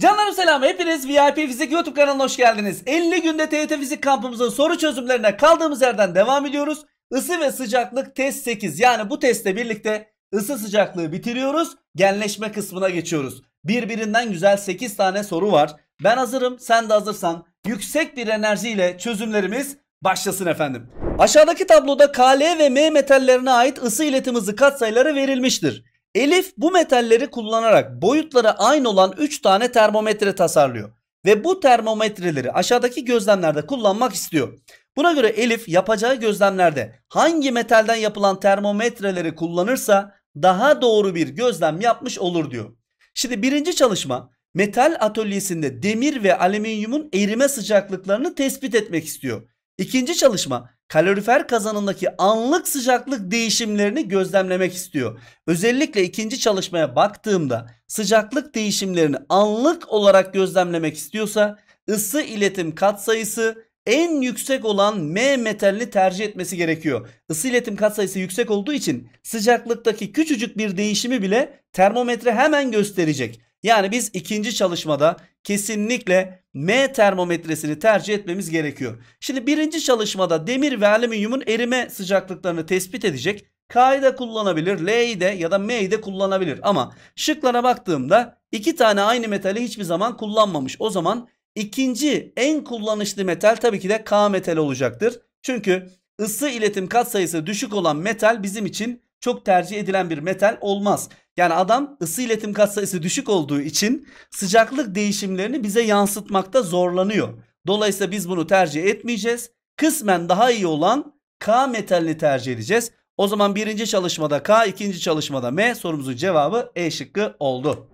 Canlarım selam hepiniz VIP Fizik YouTube kanalına hoş geldiniz. 50 günde TYT Fizik kampımızın soru çözümlerine kaldığımız yerden devam ediyoruz. Isı ve sıcaklık test 8 yani bu testle birlikte ısı sıcaklığı bitiriyoruz. Genleşme kısmına geçiyoruz. Birbirinden güzel 8 tane soru var. Ben hazırım sen de hazırsan yüksek bir enerjiyle çözümlerimiz başlasın efendim. Aşağıdaki tabloda Kl ve M metallerine ait ısı iletim hızı katsayıları verilmiştir. Elif bu metalleri kullanarak boyutları aynı olan 3 tane termometre tasarlıyor ve bu termometreleri aşağıdaki gözlemlerde kullanmak istiyor. Buna göre Elif yapacağı gözlemlerde hangi metalden yapılan termometreleri kullanırsa daha doğru bir gözlem yapmış olur diyor. Şimdi birinci çalışma metal atölyesinde demir ve alüminyumun erime sıcaklıklarını tespit etmek istiyor. İkinci çalışma kalorifer kazanındaki anlık sıcaklık değişimlerini gözlemlemek istiyor. Özellikle ikinci çalışmaya baktığımda sıcaklık değişimlerini anlık olarak gözlemlemek istiyorsa ısı iletim katsayısı en yüksek olan M metalini tercih etmesi gerekiyor. Isı iletim katsayısı yüksek olduğu için sıcaklıktaki küçücük bir değişimi bile termometre hemen gösterecek. Yani biz ikinci çalışmada kesinlikle M termometresini tercih etmemiz gerekiyor. Şimdi birinci çalışmada demir ve alüminyumun erime sıcaklıklarını tespit edecek. K'yı da kullanabilir, L'yi de ya da M'yi de kullanabilir. Ama şıklara baktığımda iki tane aynı metali hiçbir zaman kullanmamış. O zaman ikinci en kullanışlı metal tabii ki de K metal olacaktır. Çünkü ısı iletim katsayısı düşük olan metal bizim için çok tercih edilen bir metal olmaz. Yani adam ısı iletim katsayısı düşük olduğu için sıcaklık değişimlerini bize yansıtmakta zorlanıyor. Dolayısıyla biz bunu tercih etmeyeceğiz. Kısmen daha iyi olan K metalini tercih edeceğiz. O zaman birinci çalışmada K, ikinci çalışmada M sorumuzun cevabı E şıkkı oldu.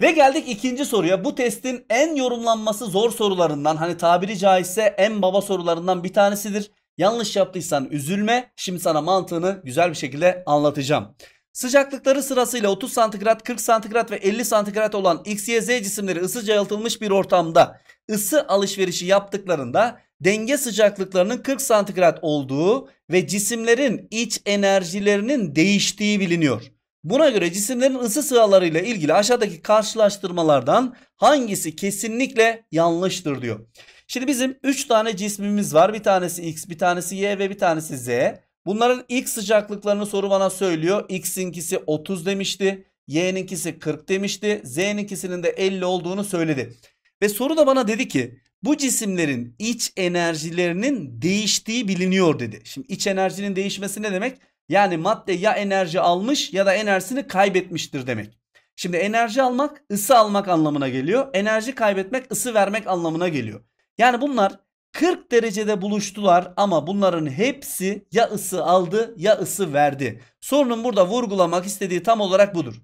Ve geldik ikinci soruya. Bu testin en yorumlanması zor sorularından hani tabiri caizse en baba sorularından bir tanesidir. Yanlış yaptıysan üzülme. Şimdi sana mantığını güzel bir şekilde anlatacağım. Sıcaklıkları sırasıyla 30 santigrat, 40 santigrat ve 50 santigrat olan X, Y, Z cisimleri ısıca yalıtılmış bir ortamda ısı alışverişi yaptıklarında denge sıcaklıklarının 40 santigrat olduğu ve cisimlerin iç enerjilerinin değiştiği biliniyor. Buna göre cisimlerin ısı sıralarıyla ilgili aşağıdaki karşılaştırmalardan hangisi kesinlikle yanlıştır diyor. Şimdi bizim 3 tane cismimiz var. Bir tanesi X, bir tanesi Y ve bir tanesi Z. Bunların ilk sıcaklıklarını soru bana söylüyor. X'inkisi 30 demişti. Y'ninkisi 40 demişti. Z'ninkisinin de 50 olduğunu söyledi. Ve soru da bana dedi ki bu cisimlerin iç enerjilerinin değiştiği biliniyor dedi. Şimdi iç enerjinin değişmesi ne demek? Yani madde ya enerji almış ya da enerjisini kaybetmiştir demek. Şimdi enerji almak ısı almak anlamına geliyor. Enerji kaybetmek ısı vermek anlamına geliyor. Yani bunlar 40 derecede buluştular ama bunların hepsi ya ısı aldı ya ısı verdi. Sorunun burada vurgulamak istediği tam olarak budur.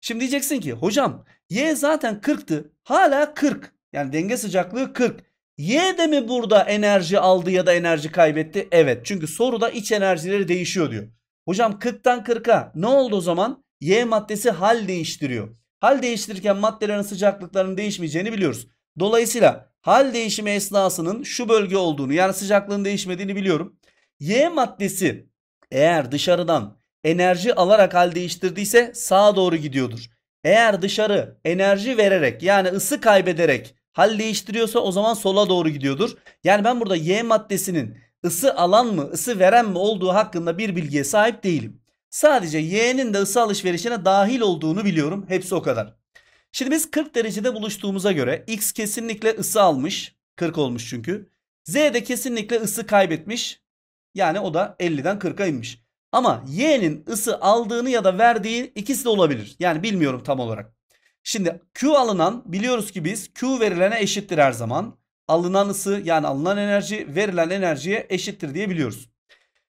Şimdi diyeceksin ki hocam Y zaten 40'tı hala 40 yani denge sıcaklığı 40. Y de mi burada enerji aldı ya da enerji kaybetti? Evet çünkü soruda iç enerjileri değişiyor diyor. Hocam 40'tan 40'a ne oldu o zaman? Y maddesi hal değiştiriyor. Hal değiştirirken maddelerin sıcaklıklarının değişmeyeceğini biliyoruz. Dolayısıyla hal değişimi esnasının şu bölge olduğunu yani sıcaklığın değişmediğini biliyorum. Y maddesi eğer dışarıdan enerji alarak hal değiştirdiyse sağa doğru gidiyordur. Eğer dışarı enerji vererek yani ısı kaybederek hal değiştiriyorsa o zaman sola doğru gidiyordur. Yani ben burada Y maddesinin ısı alan mı ısı veren mi olduğu hakkında bir bilgiye sahip değilim. Sadece Y'nin de ısı alışverişine dahil olduğunu biliyorum. Hepsi o kadar. Şimdi biz 40 derecede buluştuğumuza göre x kesinlikle ısı almış. 40 olmuş çünkü. Z de kesinlikle ısı kaybetmiş. Yani o da 50'den 40'a inmiş. Ama y'nin ısı aldığını ya da verdiği ikisi de olabilir. Yani bilmiyorum tam olarak. Şimdi Q alınan biliyoruz ki biz Q verilene eşittir her zaman. Alınan ısı yani alınan enerji verilen enerjiye eşittir diye biliyoruz.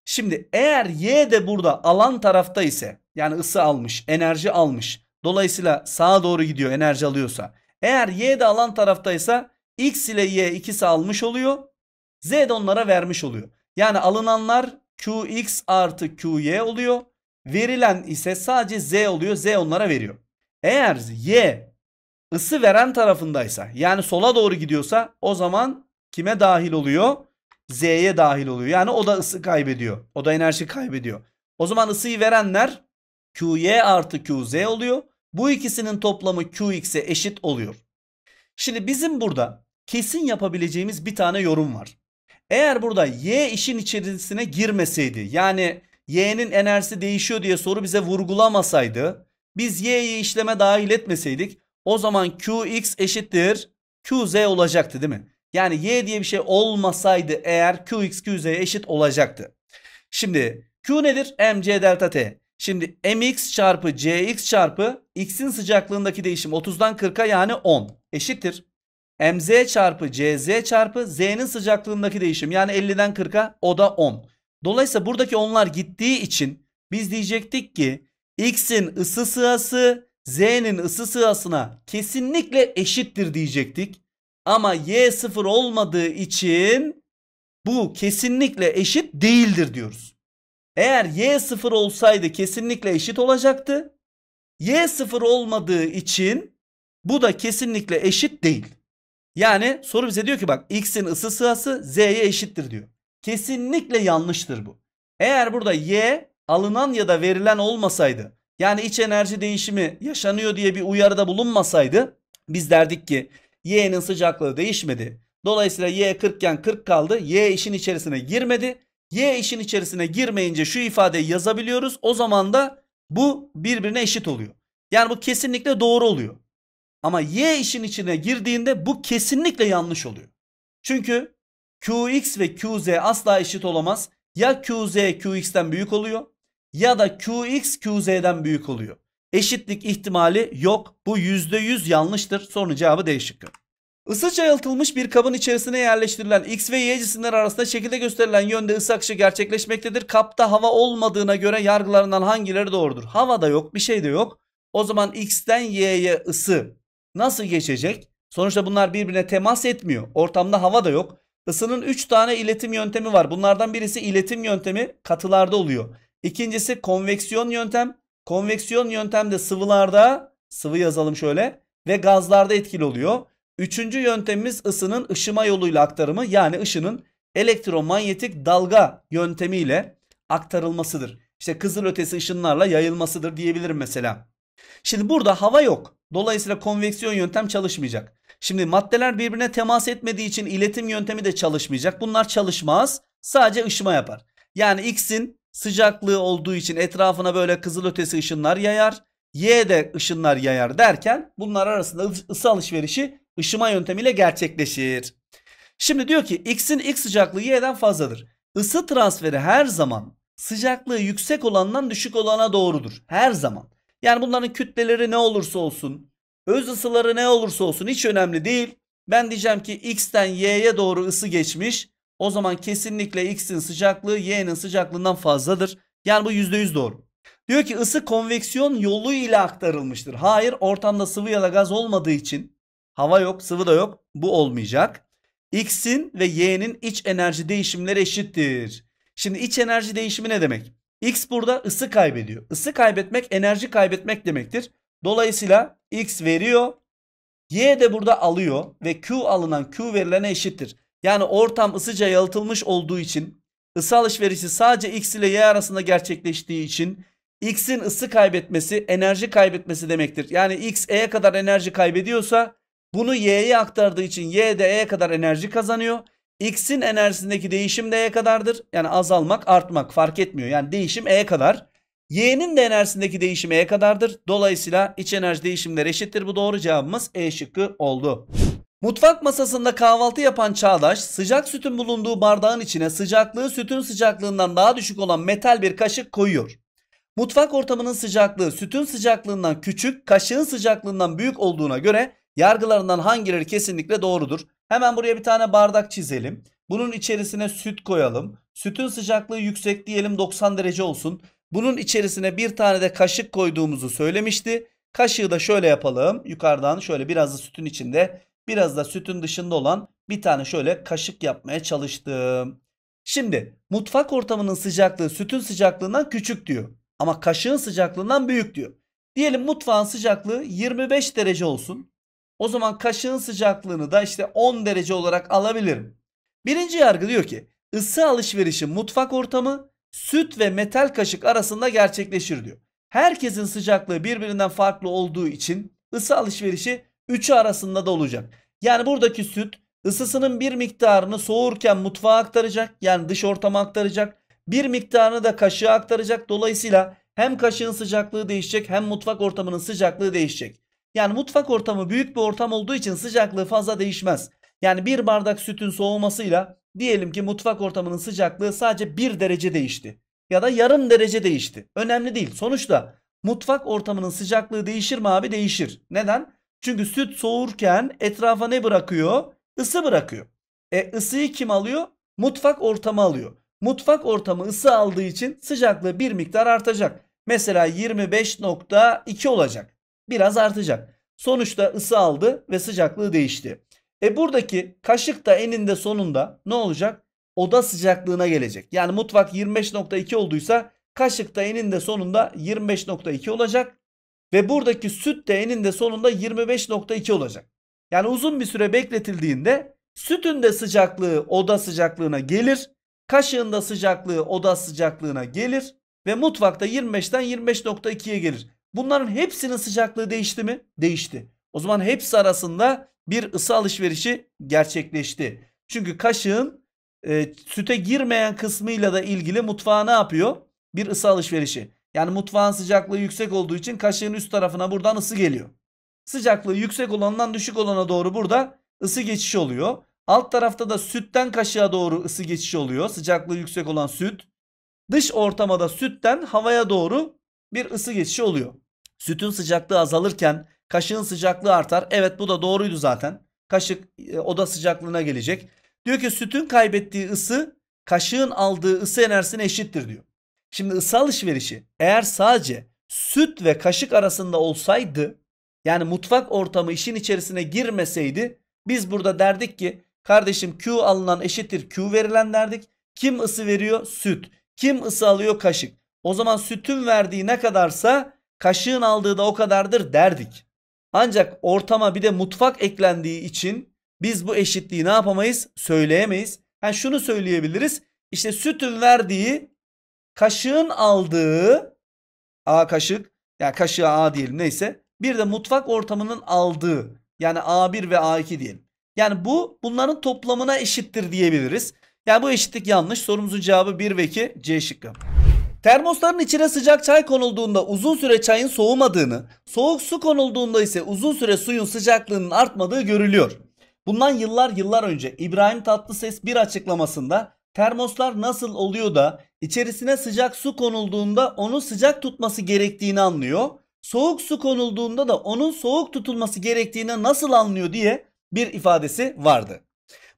Şimdi eğer Y de burada alan tarafta ise yani ısı almış enerji almış Dolayısıyla sağa doğru gidiyor enerji alıyorsa. Eğer Y de alan taraftaysa X ile Y ikisi almış oluyor. Z de onlara vermiş oluyor. Yani alınanlar QX artı QY oluyor. Verilen ise sadece Z oluyor. Z onlara veriyor. Eğer Y ısı veren tarafındaysa yani sola doğru gidiyorsa o zaman kime dahil oluyor? Z'ye dahil oluyor. Yani o da ısı kaybediyor. O da enerji kaybediyor. O zaman ısıyı verenler QY artı QZ oluyor. Bu ikisinin toplamı Qx'e eşit oluyor. Şimdi bizim burada kesin yapabileceğimiz bir tane yorum var. Eğer burada Y işin içerisine girmeseydi yani Y'nin enerjisi değişiyor diye soru bize vurgulamasaydı biz Y'yi işleme dahil etmeseydik o zaman Qx eşittir Qz olacaktı değil mi? Yani Y diye bir şey olmasaydı eğer Qx Qz'ye eşit olacaktı. Şimdi Q nedir? MC delta T. Şimdi mx çarpı cx çarpı x'in sıcaklığındaki değişim 30'dan 40'a yani 10 eşittir. mz çarpı cz çarpı z'nin sıcaklığındaki değişim yani 50'den 40'a o da 10. Dolayısıyla buradaki onlar gittiği için biz diyecektik ki x'in ısı sığası z'nin ısı sığasına kesinlikle eşittir diyecektik. Ama y sıfır olmadığı için bu kesinlikle eşit değildir diyoruz. Eğer y sıfır olsaydı kesinlikle eşit olacaktı. Y sıfır olmadığı için bu da kesinlikle eşit değil. Yani soru bize diyor ki bak x'in ısı sırası z'ye eşittir diyor. Kesinlikle yanlıştır bu. Eğer burada y alınan ya da verilen olmasaydı yani iç enerji değişimi yaşanıyor diye bir uyarıda bulunmasaydı biz derdik ki y'nin sıcaklığı değişmedi. Dolayısıyla y 40 iken 40 kaldı. Y işin içerisine girmedi. Y işin içerisine girmeyince şu ifadeyi yazabiliyoruz. O zaman da bu birbirine eşit oluyor. Yani bu kesinlikle doğru oluyor. Ama Y işin içine girdiğinde bu kesinlikle yanlış oluyor. Çünkü QX ve QZ asla eşit olamaz. Ya QZ QX'ten büyük oluyor ya da QX QZ'den büyük oluyor. Eşitlik ihtimali yok. Bu %100 yanlıştır. Sorunun cevabı değişik. şıkkı. Isı çayıltılmış bir kabın içerisine yerleştirilen X ve Y cisimler arasında şekilde gösterilen yönde ısı akışı gerçekleşmektedir. Kapta hava olmadığına göre yargılarından hangileri doğrudur? Hava da yok bir şey de yok. O zaman X'ten Y'ye ısı nasıl geçecek? Sonuçta bunlar birbirine temas etmiyor. Ortamda hava da yok. Isının 3 tane iletim yöntemi var. Bunlardan birisi iletim yöntemi katılarda oluyor. İkincisi konveksiyon yöntem. Konveksiyon yöntem de sıvılarda sıvı yazalım şöyle ve gazlarda etkili oluyor. Üçüncü yöntemimiz ısının ışıma yoluyla aktarımı yani ışının elektromanyetik dalga yöntemiyle aktarılmasıdır. İşte kızılötesi ışınlarla yayılmasıdır diyebilirim mesela. Şimdi burada hava yok. Dolayısıyla konveksiyon yöntem çalışmayacak. Şimdi maddeler birbirine temas etmediği için iletim yöntemi de çalışmayacak. Bunlar çalışmaz. Sadece ışıma yapar. Yani X'in sıcaklığı olduğu için etrafına böyle kızılötesi ışınlar yayar. Y de ışınlar yayar derken bunlar arasında ısı alışverişi ışıma yöntemiyle gerçekleşir. Şimdi diyor ki x'in x sıcaklığı y'den fazladır. Isı transferi her zaman sıcaklığı yüksek olandan düşük olana doğrudur. Her zaman. Yani bunların kütleleri ne olursa olsun, öz ısıları ne olursa olsun hiç önemli değil. Ben diyeceğim ki x'ten y'ye doğru ısı geçmiş. O zaman kesinlikle x'in sıcaklığı y'nin sıcaklığından fazladır. Yani bu %100 doğru. Diyor ki ısı konveksiyon yolu ile aktarılmıştır. Hayır ortamda sıvı ya da gaz olmadığı için Hava yok, sıvı da yok. Bu olmayacak. X'in ve Y'nin iç enerji değişimleri eşittir. Şimdi iç enerji değişimi ne demek? X burada ısı kaybediyor. Isı kaybetmek enerji kaybetmek demektir. Dolayısıyla X veriyor. Y de burada alıyor ve Q alınan Q verilene eşittir. Yani ortam ısıca yalıtılmış olduğu için ısı alışverişi sadece X ile Y arasında gerçekleştiği için X'in ısı kaybetmesi enerji kaybetmesi demektir. Yani X E'ye kadar enerji kaybediyorsa bunu y'ye aktardığı için y de e kadar enerji kazanıyor. X'in enerjisindeki değişim de e kadardır. Yani azalmak artmak fark etmiyor. Yani değişim e kadar. Y'nin de enerjisindeki değişim e kadardır. Dolayısıyla iç enerji değişimleri eşittir. Bu doğru cevabımız E şıkkı oldu. Mutfak masasında kahvaltı yapan Çağdaş sıcak sütün bulunduğu bardağın içine sıcaklığı sütün sıcaklığından daha düşük olan metal bir kaşık koyuyor. Mutfak ortamının sıcaklığı sütün sıcaklığından küçük, kaşığın sıcaklığından büyük olduğuna göre Yargılarından hangileri kesinlikle doğrudur? Hemen buraya bir tane bardak çizelim. Bunun içerisine süt koyalım. Sütün sıcaklığı yüksek diyelim 90 derece olsun. Bunun içerisine bir tane de kaşık koyduğumuzu söylemişti. Kaşığı da şöyle yapalım. Yukarıdan şöyle biraz da sütün içinde, biraz da sütün dışında olan bir tane şöyle kaşık yapmaya çalıştım. Şimdi mutfak ortamının sıcaklığı sütün sıcaklığından küçük diyor. Ama kaşığın sıcaklığından büyük diyor. Diyelim mutfağın sıcaklığı 25 derece olsun. O zaman kaşığın sıcaklığını da işte 10 derece olarak alabilirim. Birinci yargı diyor ki ısı alışverişi mutfak ortamı süt ve metal kaşık arasında gerçekleşir diyor. Herkesin sıcaklığı birbirinden farklı olduğu için ısı alışverişi 3'ü arasında da olacak. Yani buradaki süt ısısının bir miktarını soğurken mutfağa aktaracak yani dış ortama aktaracak. Bir miktarını da kaşığa aktaracak. Dolayısıyla hem kaşığın sıcaklığı değişecek hem mutfak ortamının sıcaklığı değişecek. Yani mutfak ortamı büyük bir ortam olduğu için sıcaklığı fazla değişmez. Yani bir bardak sütün soğumasıyla diyelim ki mutfak ortamının sıcaklığı sadece bir derece değişti. Ya da yarım derece değişti. Önemli değil. Sonuçta mutfak ortamının sıcaklığı değişir mi abi? Değişir. Neden? Çünkü süt soğurken etrafa ne bırakıyor? Isı bırakıyor. E ısıyı kim alıyor? Mutfak ortamı alıyor. Mutfak ortamı ısı aldığı için sıcaklığı bir miktar artacak. Mesela 25.2 olacak biraz artacak. Sonuçta ısı aldı ve sıcaklığı değişti. E buradaki kaşık da eninde sonunda ne olacak? Oda sıcaklığına gelecek. Yani mutfak 25.2 olduysa kaşık da eninde sonunda 25.2 olacak. Ve buradaki süt de eninde sonunda 25.2 olacak. Yani uzun bir süre bekletildiğinde sütün de sıcaklığı oda sıcaklığına gelir. Kaşığın da sıcaklığı oda sıcaklığına gelir. Ve mutfakta 25'ten 25.2'ye gelir. Bunların hepsinin sıcaklığı değişti mi? Değişti. O zaman hepsi arasında bir ısı alışverişi gerçekleşti. Çünkü kaşığın e, süte girmeyen kısmıyla da ilgili mutfağa ne yapıyor? Bir ısı alışverişi. Yani mutfağın sıcaklığı yüksek olduğu için kaşığın üst tarafına buradan ısı geliyor. Sıcaklığı yüksek olanından düşük olana doğru burada ısı geçişi oluyor. Alt tarafta da sütten kaşığa doğru ısı geçişi oluyor. Sıcaklığı yüksek olan süt. Dış ortamada sütten havaya doğru bir ısı geçişi oluyor. Sütün sıcaklığı azalırken kaşığın sıcaklığı artar. Evet bu da doğruydu zaten. Kaşık e, oda sıcaklığına gelecek. Diyor ki sütün kaybettiği ısı kaşığın aldığı ısı enerjisine eşittir diyor. Şimdi ısı alışverişi eğer sadece süt ve kaşık arasında olsaydı yani mutfak ortamı işin içerisine girmeseydi biz burada derdik ki kardeşim Q alınan eşittir Q verilen derdik. Kim ısı veriyor? Süt. Kim ısı alıyor? Kaşık. O zaman sütün verdiği ne kadarsa kaşığın aldığı da o kadardır derdik. Ancak ortama bir de mutfak eklendiği için biz bu eşitliği ne yapamayız? Söyleyemeyiz. Yani şunu söyleyebiliriz. İşte sütün verdiği kaşığın aldığı A kaşık yani kaşığı A diyelim neyse. Bir de mutfak ortamının aldığı yani A1 ve A2 diyelim. Yani bu bunların toplamına eşittir diyebiliriz. Yani bu eşitlik yanlış. Sorumuzun cevabı 1 ve 2 C şıkkı. Termosların içine sıcak çay konulduğunda uzun süre çayın soğumadığını, soğuk su konulduğunda ise uzun süre suyun sıcaklığının artmadığı görülüyor. Bundan yıllar yıllar önce İbrahim Tatlıses bir açıklamasında termoslar nasıl oluyor da içerisine sıcak su konulduğunda onu sıcak tutması gerektiğini anlıyor. Soğuk su konulduğunda da onun soğuk tutulması gerektiğini nasıl anlıyor diye bir ifadesi vardı.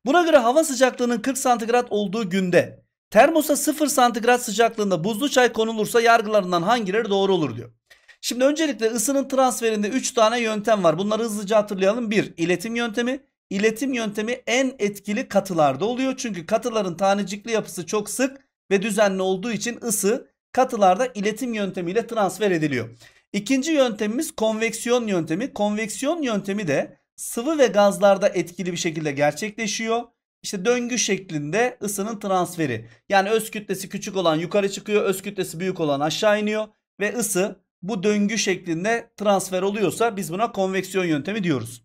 Buna göre hava sıcaklığının 40 santigrat olduğu günde Termosa 0 santigrat sıcaklığında buzlu çay konulursa yargılarından hangileri doğru olur diyor. Şimdi öncelikle ısının transferinde 3 tane yöntem var. Bunları hızlıca hatırlayalım. 1. iletim yöntemi. İletim yöntemi en etkili katılarda oluyor. Çünkü katıların tanecikli yapısı çok sık ve düzenli olduğu için ısı katılarda iletim yöntemiyle transfer ediliyor. İkinci yöntemimiz konveksiyon yöntemi. Konveksiyon yöntemi de sıvı ve gazlarda etkili bir şekilde gerçekleşiyor. İşte döngü şeklinde ısının transferi. Yani öz kütlesi küçük olan yukarı çıkıyor, öz kütlesi büyük olan aşağı iniyor ve ısı bu döngü şeklinde transfer oluyorsa biz buna konveksiyon yöntemi diyoruz.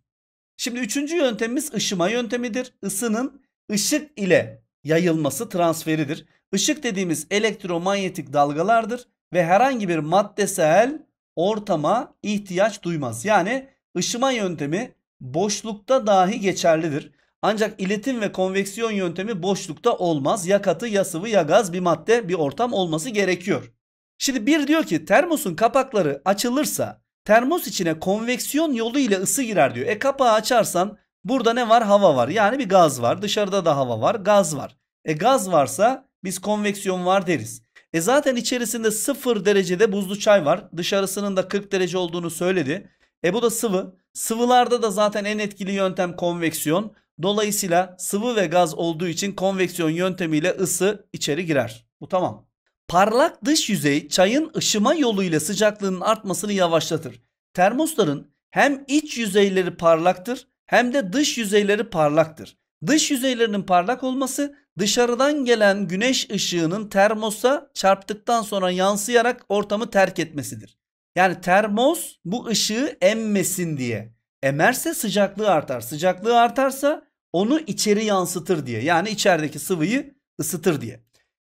Şimdi üçüncü yöntemimiz ışıma yöntemidir. Isının ışık ile yayılması transferidir. Işık dediğimiz elektromanyetik dalgalardır ve herhangi bir maddesel ortama ihtiyaç duymaz. Yani ışıma yöntemi boşlukta dahi geçerlidir. Ancak iletim ve konveksiyon yöntemi boşlukta olmaz. Ya katı ya sıvı ya gaz bir madde bir ortam olması gerekiyor. Şimdi bir diyor ki termosun kapakları açılırsa termos içine konveksiyon yolu ile ısı girer diyor. E kapağı açarsan burada ne var? Hava var. Yani bir gaz var. Dışarıda da hava var. Gaz var. E gaz varsa biz konveksiyon var deriz. E zaten içerisinde 0 derecede buzlu çay var. Dışarısının da 40 derece olduğunu söyledi. E bu da sıvı. Sıvılarda da zaten en etkili yöntem konveksiyon. Dolayısıyla sıvı ve gaz olduğu için konveksiyon yöntemiyle ısı içeri girer. Bu tamam. Parlak dış yüzey çayın ışıma yoluyla sıcaklığının artmasını yavaşlatır. Termosların hem iç yüzeyleri parlaktır hem de dış yüzeyleri parlaktır. Dış yüzeylerinin parlak olması dışarıdan gelen güneş ışığının termosa çarptıktan sonra yansıyarak ortamı terk etmesidir. Yani termos bu ışığı emmesin diye. Emerse sıcaklığı artar. Sıcaklığı artarsa onu içeri yansıtır diye. Yani içerideki sıvıyı ısıtır diye.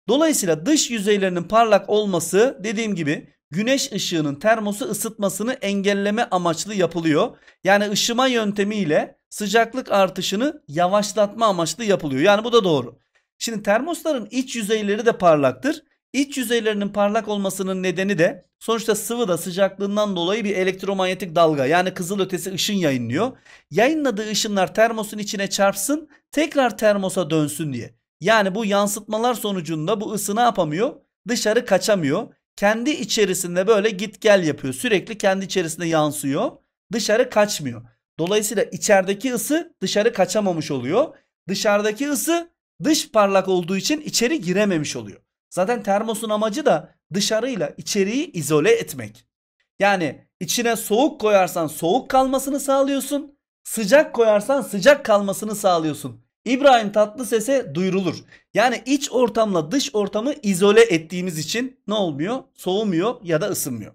Dolayısıyla dış yüzeylerinin parlak olması dediğim gibi güneş ışığının termosu ısıtmasını engelleme amaçlı yapılıyor. Yani ışıma yöntemiyle sıcaklık artışını yavaşlatma amaçlı yapılıyor. Yani bu da doğru. Şimdi termosların iç yüzeyleri de parlaktır. İç yüzeylerinin parlak olmasının nedeni de sonuçta sıvı da sıcaklığından dolayı bir elektromanyetik dalga yani kızılötesi ışın yayınlıyor. Yayınladığı ışınlar termosun içine çarpsın tekrar termosa dönsün diye. Yani bu yansıtmalar sonucunda bu ısı ne yapamıyor? Dışarı kaçamıyor. Kendi içerisinde böyle git gel yapıyor. Sürekli kendi içerisinde yansıyor. Dışarı kaçmıyor. Dolayısıyla içerideki ısı dışarı kaçamamış oluyor. Dışarıdaki ısı dış parlak olduğu için içeri girememiş oluyor. Zaten termosun amacı da dışarıyla içeriği izole etmek. Yani içine soğuk koyarsan soğuk kalmasını sağlıyorsun. Sıcak koyarsan sıcak kalmasını sağlıyorsun. İbrahim tatlı sese duyurulur. Yani iç ortamla dış ortamı izole ettiğimiz için ne olmuyor? Soğumuyor ya da ısınmıyor.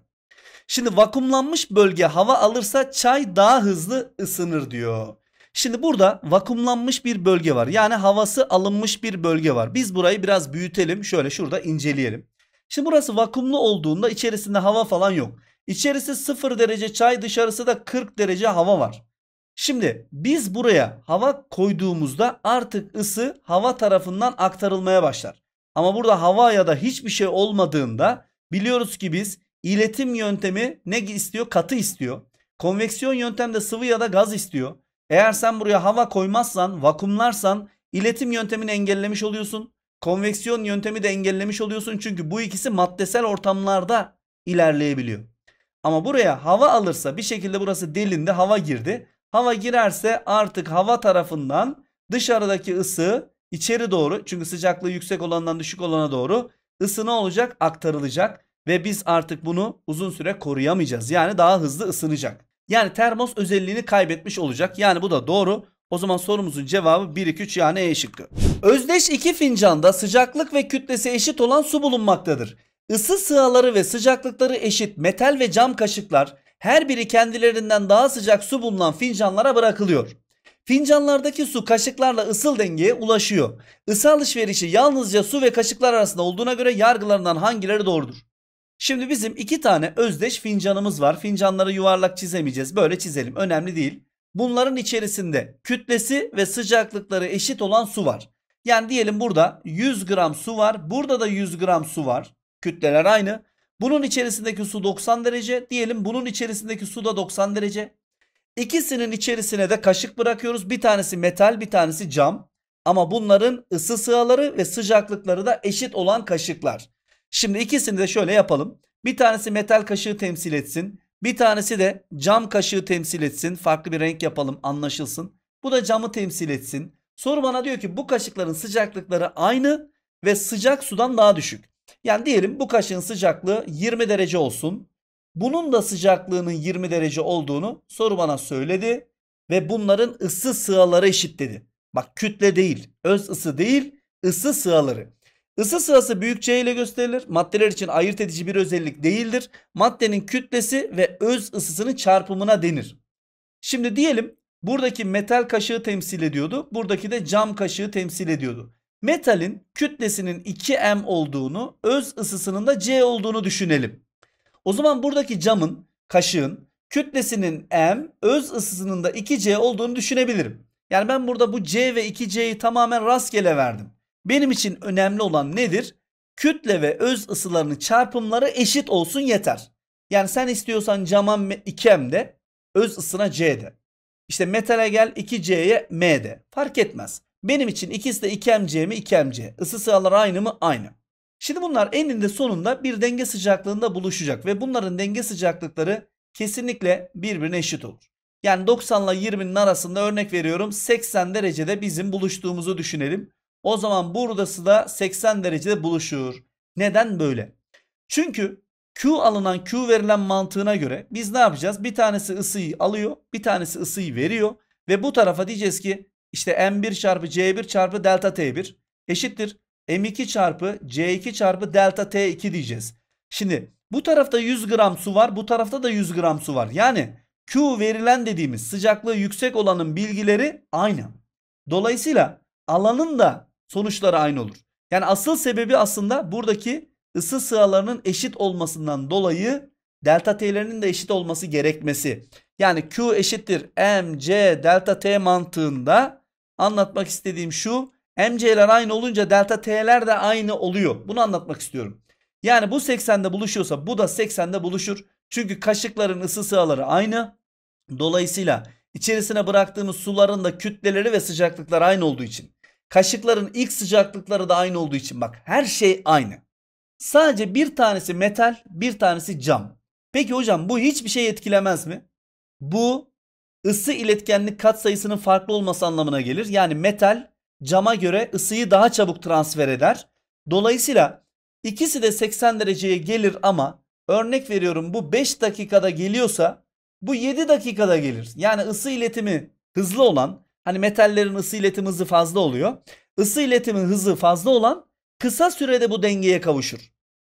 Şimdi vakumlanmış bölge hava alırsa çay daha hızlı ısınır diyor. Şimdi burada vakumlanmış bir bölge var. Yani havası alınmış bir bölge var. Biz burayı biraz büyütelim. Şöyle şurada inceleyelim. Şimdi burası vakumlu olduğunda içerisinde hava falan yok. İçerisi 0 derece çay dışarısı da 40 derece hava var. Şimdi biz buraya hava koyduğumuzda artık ısı hava tarafından aktarılmaya başlar. Ama burada hava ya da hiçbir şey olmadığında biliyoruz ki biz iletim yöntemi ne istiyor? Katı istiyor. Konveksiyon yöntemde sıvı ya da gaz istiyor. Eğer sen buraya hava koymazsan, vakumlarsan iletim yöntemini engellemiş oluyorsun. Konveksiyon yöntemi de engellemiş oluyorsun. Çünkü bu ikisi maddesel ortamlarda ilerleyebiliyor. Ama buraya hava alırsa bir şekilde burası delinde hava girdi. Hava girerse artık hava tarafından dışarıdaki ısı içeri doğru çünkü sıcaklığı yüksek olandan düşük olana doğru ısı ne olacak aktarılacak ve biz artık bunu uzun süre koruyamayacağız. Yani daha hızlı ısınacak. Yani termos özelliğini kaybetmiş olacak. Yani bu da doğru. O zaman sorumuzun cevabı 1 2 3 yani E şıkkı. Özdeş iki fincanda sıcaklık ve kütlesi eşit olan su bulunmaktadır. Isı sığaları ve sıcaklıkları eşit metal ve cam kaşıklar her biri kendilerinden daha sıcak su bulunan fincanlara bırakılıyor. Fincanlardaki su kaşıklarla ısıl dengeye ulaşıyor. Isı alışverişi yalnızca su ve kaşıklar arasında olduğuna göre yargılarından hangileri doğrudur? Şimdi bizim iki tane özdeş fincanımız var. Fincanları yuvarlak çizemeyeceğiz. Böyle çizelim. Önemli değil. Bunların içerisinde kütlesi ve sıcaklıkları eşit olan su var. Yani diyelim burada 100 gram su var. Burada da 100 gram su var. Kütleler aynı. Bunun içerisindeki su 90 derece. Diyelim bunun içerisindeki su da 90 derece. İkisinin içerisine de kaşık bırakıyoruz. Bir tanesi metal bir tanesi cam. Ama bunların ısı sığaları ve sıcaklıkları da eşit olan kaşıklar. Şimdi ikisini de şöyle yapalım. Bir tanesi metal kaşığı temsil etsin. Bir tanesi de cam kaşığı temsil etsin. Farklı bir renk yapalım anlaşılsın. Bu da camı temsil etsin. Soru bana diyor ki bu kaşıkların sıcaklıkları aynı ve sıcak sudan daha düşük. Yani diyelim bu kaşığın sıcaklığı 20 derece olsun. Bunun da sıcaklığının 20 derece olduğunu soru bana söyledi ve bunların ısı sığaları eşit dedi. Bak kütle değil, öz ısı değil, ısı sığaları. Isı sırası büyük C ile gösterilir. Maddeler için ayırt edici bir özellik değildir. Maddenin kütlesi ve öz ısısının çarpımına denir. Şimdi diyelim buradaki metal kaşığı temsil ediyordu. Buradaki de cam kaşığı temsil ediyordu. Metalin kütlesinin 2M olduğunu, öz ısısının da C olduğunu düşünelim. O zaman buradaki camın, kaşığın kütlesinin M, öz ısısının da 2C olduğunu düşünebilirim. Yani ben burada bu C ve 2C'yi tamamen rastgele verdim. Benim için önemli olan nedir? Kütle ve öz ısılarının çarpımları eşit olsun yeter. Yani sen istiyorsan cama 2M de, öz ısına C de. İşte metale gel 2C'ye M de. Fark etmez. Benim için ikisi de 2MC mi 2MC. Isı sıraları aynı mı? Aynı. Şimdi bunlar eninde sonunda bir denge sıcaklığında buluşacak ve bunların denge sıcaklıkları kesinlikle birbirine eşit olur. Yani 90 ile 20'nin arasında örnek veriyorum 80 derecede bizim buluştuğumuzu düşünelim. O zaman buradası da 80 derecede buluşur. Neden böyle? Çünkü Q alınan Q verilen mantığına göre biz ne yapacağız? Bir tanesi ısıyı alıyor, bir tanesi ısıyı veriyor ve bu tarafa diyeceğiz ki işte M1 çarpı C1 çarpı delta T1 eşittir M2 çarpı C2 çarpı delta T2 diyeceğiz. Şimdi bu tarafta 100 gram su var, bu tarafta da 100 gram su var. Yani Q verilen dediğimiz sıcaklığı yüksek olanın bilgileri aynı. Dolayısıyla alanın da sonuçları aynı olur. Yani asıl sebebi aslında buradaki ısı sıralarının eşit olmasından dolayı delta t'lerinin de eşit olması gerekmesi. Yani Q eşittir MC delta t mantığında anlatmak istediğim şu. MC'ler aynı olunca delta t'ler de aynı oluyor. Bunu anlatmak istiyorum. Yani bu 80'de buluşuyorsa bu da 80'de buluşur. Çünkü kaşıkların ısı sıraları aynı. Dolayısıyla içerisine bıraktığımız suların da kütleleri ve sıcaklıklar aynı olduğu için. Kaşıkların ilk sıcaklıkları da aynı olduğu için bak her şey aynı. Sadece bir tanesi metal, bir tanesi cam. Peki hocam bu hiçbir şey etkilemez mi? Bu ısı iletkenlik katsayısının farklı olması anlamına gelir. Yani metal cama göre ısıyı daha çabuk transfer eder. Dolayısıyla ikisi de 80 dereceye gelir ama örnek veriyorum bu 5 dakikada geliyorsa bu 7 dakikada gelir. Yani ısı iletimi hızlı olan Hani metallerin ısı iletim hızı fazla oluyor. Isı iletimi hızı fazla olan kısa sürede bu dengeye kavuşur.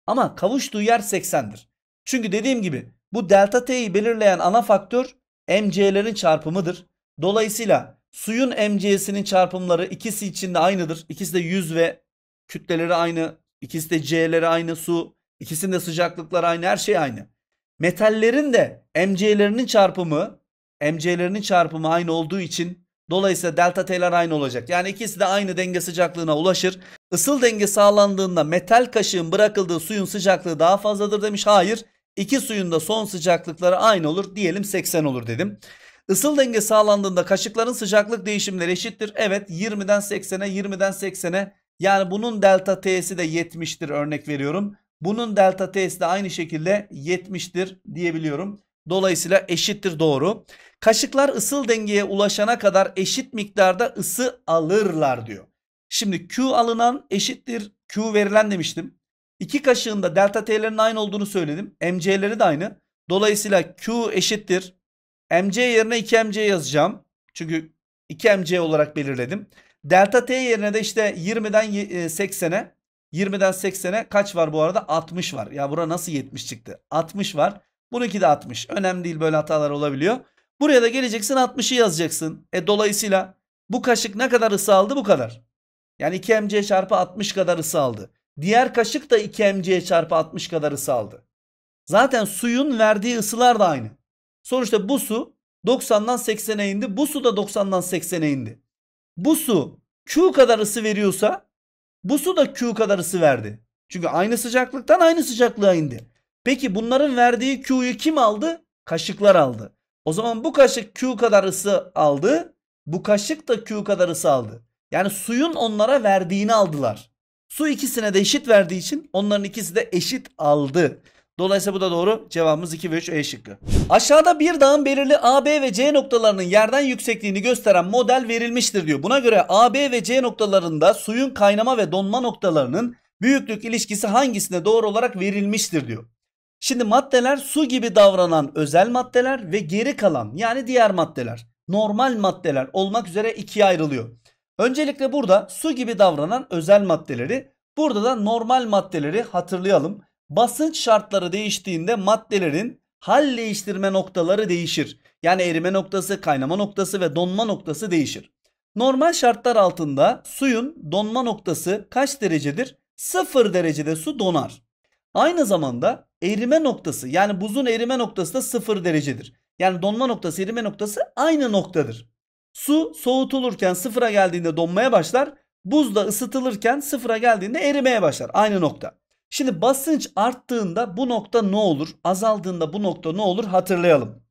Ama kavuştuğu yer 80'dir. Çünkü dediğim gibi bu delta T'yi belirleyen ana faktör MC'lerin çarpımıdır. Dolayısıyla suyun MC'sinin çarpımları ikisi için de aynıdır. İkisi de 100 ve kütleleri aynı. İkisi de C'leri aynı su. İkisinin de sıcaklıkları aynı. Her şey aynı. Metallerin de MC'lerinin çarpımı MC'lerinin çarpımı aynı olduğu için Dolayısıyla delta T'ler aynı olacak. Yani ikisi de aynı denge sıcaklığına ulaşır. Isıl denge sağlandığında metal kaşığın bırakıldığı suyun sıcaklığı daha fazladır demiş. Hayır. İki suyun da son sıcaklıkları aynı olur. Diyelim 80 olur dedim. Isıl denge sağlandığında kaşıkların sıcaklık değişimleri eşittir. Evet 20'den 80'e 20'den 80'e yani bunun delta T'si de 70'tir örnek veriyorum. Bunun delta T'si de aynı şekilde 70'tir diyebiliyorum. Dolayısıyla eşittir doğru. Kaşıklar ısıl dengeye ulaşana kadar eşit miktarda ısı alırlar diyor. Şimdi Q alınan eşittir Q verilen demiştim. İki kaşığında delta T'lerin aynı olduğunu söyledim. MC'leri de aynı. Dolayısıyla Q eşittir. MC yerine 2MC yazacağım. Çünkü 2MC olarak belirledim. Delta T yerine de işte 20'den 80'e 20'den 80'e kaç var bu arada? 60 var. Ya bura nasıl 70 çıktı? 60 var. Buradaki de 60. Önemli değil böyle hatalar olabiliyor. Buraya da geleceksin 60'ı yazacaksın. E dolayısıyla bu kaşık ne kadar ısı aldı bu kadar. Yani 2mc çarpı 60 kadar ısı aldı. Diğer kaşık da 2mc çarpı 60 kadar ısı aldı. Zaten suyun verdiği ısılar da aynı. Sonuçta bu su 90'dan 80'e indi. Bu su da 90'dan 80'e indi. Bu su Q kadar ısı veriyorsa bu su da Q kadar ısı verdi. Çünkü aynı sıcaklıktan aynı sıcaklığa indi. Peki bunların verdiği Q'yu kim aldı? Kaşıklar aldı. O zaman bu kaşık Q kadar ısı aldı. Bu kaşık da Q kadar ısı aldı. Yani suyun onlara verdiğini aldılar. Su ikisine de eşit verdiği için onların ikisi de eşit aldı. Dolayısıyla bu da doğru. Cevabımız 2 ve 3 E şıkkı. Aşağıda bir dağın belirli A, B ve C noktalarının yerden yüksekliğini gösteren model verilmiştir diyor. Buna göre A, B ve C noktalarında suyun kaynama ve donma noktalarının büyüklük ilişkisi hangisine doğru olarak verilmiştir diyor. Şimdi maddeler su gibi davranan özel maddeler ve geri kalan yani diğer maddeler normal maddeler olmak üzere ikiye ayrılıyor. Öncelikle burada su gibi davranan özel maddeleri burada da normal maddeleri hatırlayalım. Basınç şartları değiştiğinde maddelerin hal değiştirme noktaları değişir. Yani erime noktası, kaynama noktası ve donma noktası değişir. Normal şartlar altında suyun donma noktası kaç derecedir? 0 derecede su donar. Aynı zamanda erime noktası yani buzun erime noktası da 0 derecedir. Yani donma noktası erime noktası aynı noktadır. Su soğutulurken sıfıra geldiğinde donmaya başlar. Buz da ısıtılırken sıfıra geldiğinde erimeye başlar. Aynı nokta. Şimdi basınç arttığında bu nokta ne olur? Azaldığında bu nokta ne olur? Hatırlayalım.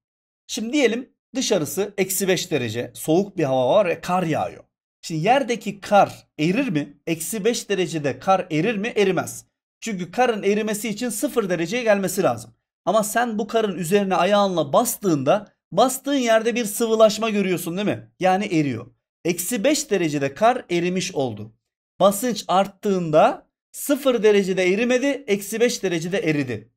Şimdi diyelim dışarısı eksi 5 derece soğuk bir hava var ve kar yağıyor. Şimdi yerdeki kar erir mi? Eksi 5 derecede kar erir mi? Erimez. Çünkü karın erimesi için 0 dereceye gelmesi lazım. Ama sen bu karın üzerine ayağınla bastığında bastığın yerde bir sıvılaşma görüyorsun değil mi? Yani eriyor. Eksi 5 derecede kar erimiş oldu. Basınç arttığında 0 derecede erimedi, eksi 5 derecede eridi.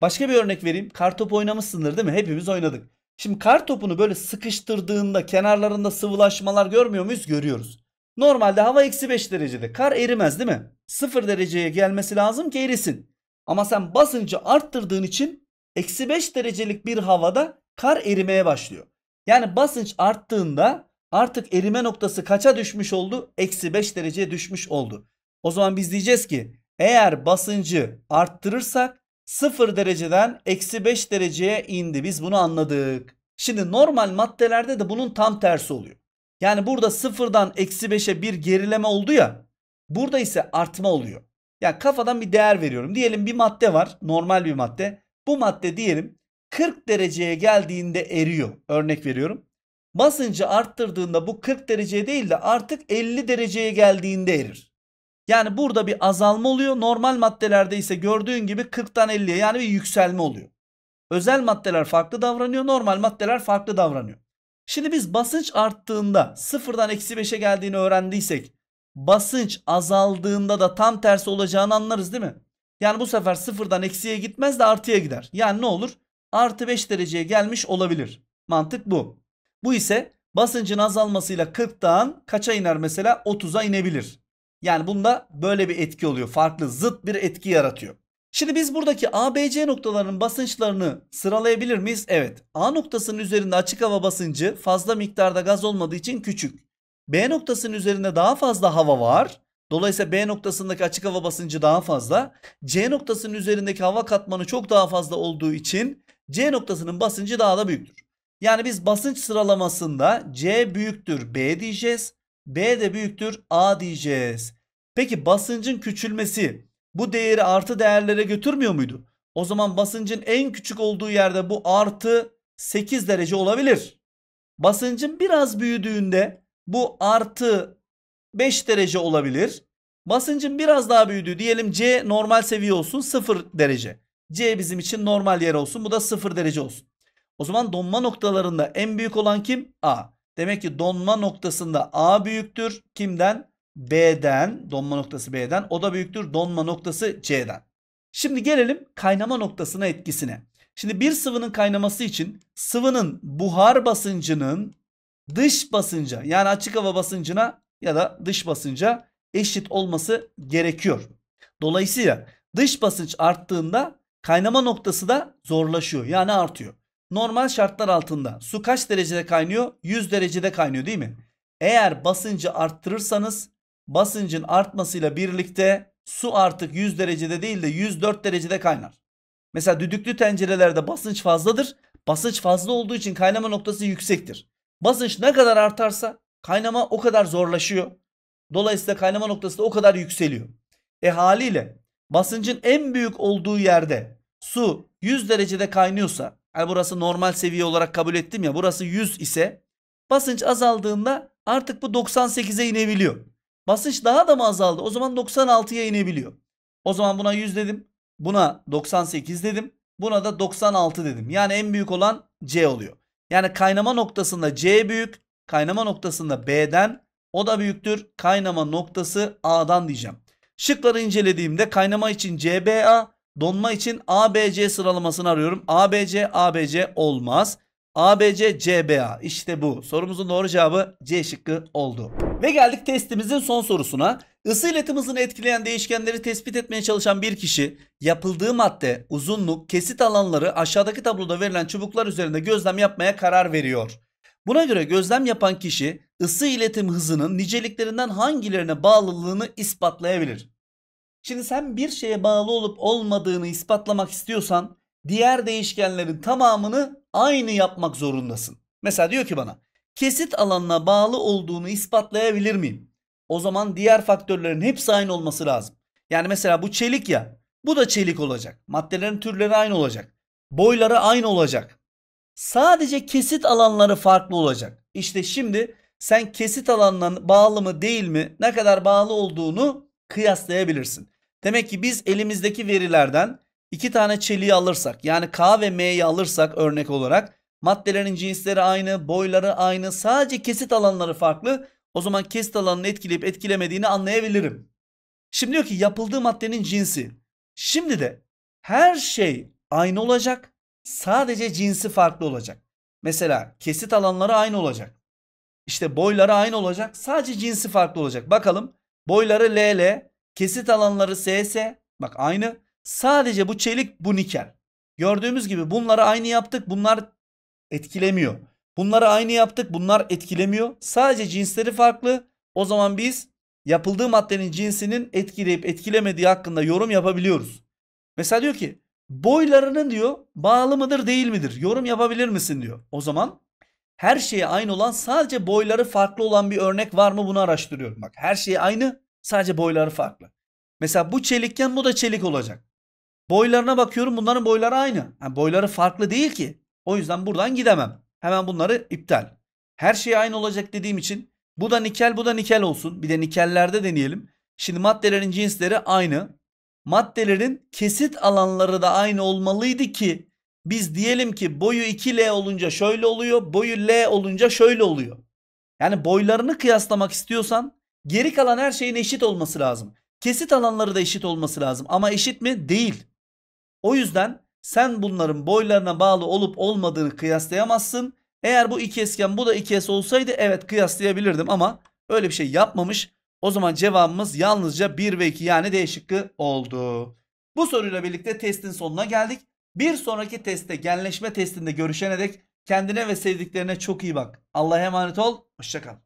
Başka bir örnek vereyim. Kartop oynamışsındır değil mi? Hepimiz oynadık. Şimdi kar topunu böyle sıkıştırdığında kenarlarında sıvılaşmalar görmüyor muyuz? Görüyoruz. Normalde hava eksi 5 derecede. Kar erimez değil mi? 0 dereceye gelmesi lazım ki erisin. Ama sen basıncı arttırdığın için eksi 5 derecelik bir havada kar erimeye başlıyor. Yani basınç arttığında artık erime noktası kaça düşmüş oldu? Eksi 5 dereceye düşmüş oldu. O zaman biz diyeceğiz ki eğer basıncı arttırırsak 0 dereceden eksi 5 dereceye indi. Biz bunu anladık. Şimdi normal maddelerde de bunun tam tersi oluyor. Yani burada sıfırdan eksi 5'e bir gerileme oldu ya. Burada ise artma oluyor. Yani kafadan bir değer veriyorum. Diyelim bir madde var. Normal bir madde. Bu madde diyelim 40 dereceye geldiğinde eriyor. Örnek veriyorum. Basıncı arttırdığında bu 40 dereceye değil de artık 50 dereceye geldiğinde erir. Yani burada bir azalma oluyor. Normal maddelerde ise gördüğün gibi 40'tan 50'ye yani bir yükselme oluyor. Özel maddeler farklı davranıyor. Normal maddeler farklı davranıyor. Şimdi biz basınç arttığında sıfırdan eksi 5'e geldiğini öğrendiysek basınç azaldığında da tam tersi olacağını anlarız değil mi? Yani bu sefer sıfırdan eksiye gitmez de artıya gider. Yani ne olur? Artı 5 dereceye gelmiş olabilir. Mantık bu. Bu ise basıncın azalmasıyla 40'tan kaça iner mesela? 30'a inebilir. Yani bunda böyle bir etki oluyor. Farklı zıt bir etki yaratıyor. Şimdi biz buradaki ABC noktalarının basınçlarını sıralayabilir miyiz? Evet. A noktasının üzerinde açık hava basıncı fazla miktarda gaz olmadığı için küçük. B noktasının üzerinde daha fazla hava var. Dolayısıyla B noktasındaki açık hava basıncı daha fazla. C noktasının üzerindeki hava katmanı çok daha fazla olduğu için C noktasının basıncı daha da büyüktür. Yani biz basınç sıralamasında C büyüktür B diyeceğiz. B de büyüktür A diyeceğiz. Peki basıncın küçülmesi bu değeri artı değerlere götürmüyor muydu? O zaman basıncın en küçük olduğu yerde bu artı 8 derece olabilir. Basıncın biraz büyüdüğünde bu artı 5 derece olabilir. Basıncın biraz daha büyüdü. Diyelim C normal seviye olsun 0 derece. C bizim için normal yer olsun. Bu da 0 derece olsun. O zaman donma noktalarında en büyük olan kim? A. Demek ki donma noktasında A büyüktür. Kimden? B'den. Donma noktası B'den. O da büyüktür. Donma noktası C'den. Şimdi gelelim kaynama noktasına etkisine. Şimdi bir sıvının kaynaması için sıvının buhar basıncının dış basınca yani açık hava basıncına ya da dış basınca eşit olması gerekiyor. Dolayısıyla dış basınç arttığında kaynama noktası da zorlaşıyor yani artıyor. Normal şartlar altında su kaç derecede kaynıyor? 100 derecede kaynıyor değil mi? Eğer basıncı arttırırsanız basıncın artmasıyla birlikte su artık 100 derecede değil de 104 derecede kaynar. Mesela düdüklü tencerelerde basınç fazladır. Basınç fazla olduğu için kaynama noktası yüksektir. Basınç ne kadar artarsa kaynama o kadar zorlaşıyor. Dolayısıyla kaynama noktası da o kadar yükseliyor. E haliyle basıncın en büyük olduğu yerde su 100 derecede kaynıyorsa yani burası normal seviye olarak kabul ettim ya burası 100 ise basınç azaldığında artık bu 98'e inebiliyor. Basınç daha da mı azaldı? O zaman 96'ya inebiliyor. O zaman buna 100 dedim. Buna 98 dedim. Buna da 96 dedim. Yani en büyük olan C oluyor. Yani kaynama noktasında C büyük, kaynama noktasında B'den, o da büyüktür. Kaynama noktası A'dan diyeceğim. Şıkları incelediğimde kaynama için CBA, donma için ABC sıralamasını arıyorum. ABC, ABC olmaz. ABC, CBA. işte bu. Sorumuzun doğru cevabı C şıkkı oldu. Ve geldik testimizin son sorusuna. Isı iletim hızını etkileyen değişkenleri tespit etmeye çalışan bir kişi yapıldığı madde, uzunluk, kesit alanları aşağıdaki tabloda verilen çubuklar üzerinde gözlem yapmaya karar veriyor. Buna göre gözlem yapan kişi ısı iletim hızının niceliklerinden hangilerine bağlılığını ispatlayabilir. Şimdi sen bir şeye bağlı olup olmadığını ispatlamak istiyorsan diğer değişkenlerin tamamını aynı yapmak zorundasın. Mesela diyor ki bana kesit alanına bağlı olduğunu ispatlayabilir miyim? O zaman diğer faktörlerin hepsi aynı olması lazım. Yani mesela bu çelik ya. Bu da çelik olacak. Maddelerin türleri aynı olacak. Boyları aynı olacak. Sadece kesit alanları farklı olacak. İşte şimdi sen kesit alanına bağlı mı değil mi ne kadar bağlı olduğunu kıyaslayabilirsin. Demek ki biz elimizdeki verilerden İki tane çeliği alırsak yani K ve M'yi alırsak örnek olarak maddelerin cinsleri aynı, boyları aynı, sadece kesit alanları farklı. O zaman kesit alanını etkileyip etkilemediğini anlayabilirim. Şimdi diyor ki yapıldığı maddenin cinsi. Şimdi de her şey aynı olacak. Sadece cinsi farklı olacak. Mesela kesit alanları aynı olacak. İşte boyları aynı olacak. Sadece cinsi farklı olacak. Bakalım boyları LL, kesit alanları SS. Bak aynı. Sadece bu çelik bu nikel. Gördüğümüz gibi bunları aynı yaptık. Bunlar etkilemiyor. Bunları aynı yaptık. Bunlar etkilemiyor. Sadece cinsleri farklı. O zaman biz yapıldığı maddenin cinsinin etkileyip etkilemediği hakkında yorum yapabiliyoruz. Mesela diyor ki boylarının diyor bağlı mıdır değil midir? Yorum yapabilir misin diyor. O zaman her şeye aynı olan sadece boyları farklı olan bir örnek var mı bunu araştırıyorum. Bak her şey aynı sadece boyları farklı. Mesela bu çelikken bu da çelik olacak. Boylarına bakıyorum bunların boyları aynı. Yani boyları farklı değil ki. O yüzden buradan gidemem. Hemen bunları iptal. Her şey aynı olacak dediğim için bu da nikel bu da nikel olsun. Bir de nikellerde deneyelim. Şimdi maddelerin cinsleri aynı. Maddelerin kesit alanları da aynı olmalıydı ki biz diyelim ki boyu 2L olunca şöyle oluyor, boyu L olunca şöyle oluyor. Yani boylarını kıyaslamak istiyorsan geri kalan her şeyin eşit olması lazım. Kesit alanları da eşit olması lazım ama eşit mi? Değil. O yüzden sen bunların boylarına bağlı olup olmadığını kıyaslayamazsın. Eğer bu iki esken bu da iki es olsaydı evet kıyaslayabilirdim ama öyle bir şey yapmamış. O zaman cevabımız yalnızca 1 ve 2 yani D oldu. Bu soruyla birlikte testin sonuna geldik. Bir sonraki testte genleşme testinde görüşene dek kendine ve sevdiklerine çok iyi bak. Allah'a emanet ol. Hoşçakal.